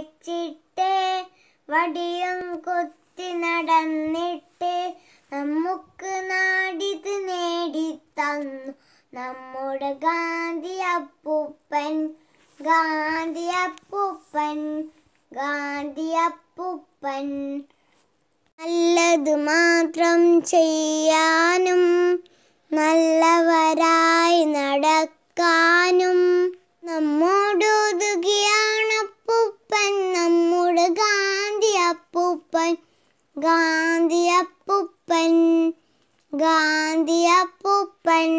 വെച്ചിട്ട് വടിയും കുത്തി നടന്നിട്ട് നമുക്ക് നാടിത് നേടിത്തന്നു നമ്മുടെ ഗാന്ധി അപ്പൂപ്പൻ ഗാന്ധി അപ്പൂപ്പൻ ഗാന്ധി അപ്പൂപ്പൻ നല്ലത് മാത്രം ചെയ്യാനും നല്ലവരായി നടക്കാനും ഗാന്ധി അപ്പൂപ്പൻ ഗാന്ധി അപ്പൂപ്പൻ ഗാന്ധി അപ്പൂപ്പൻ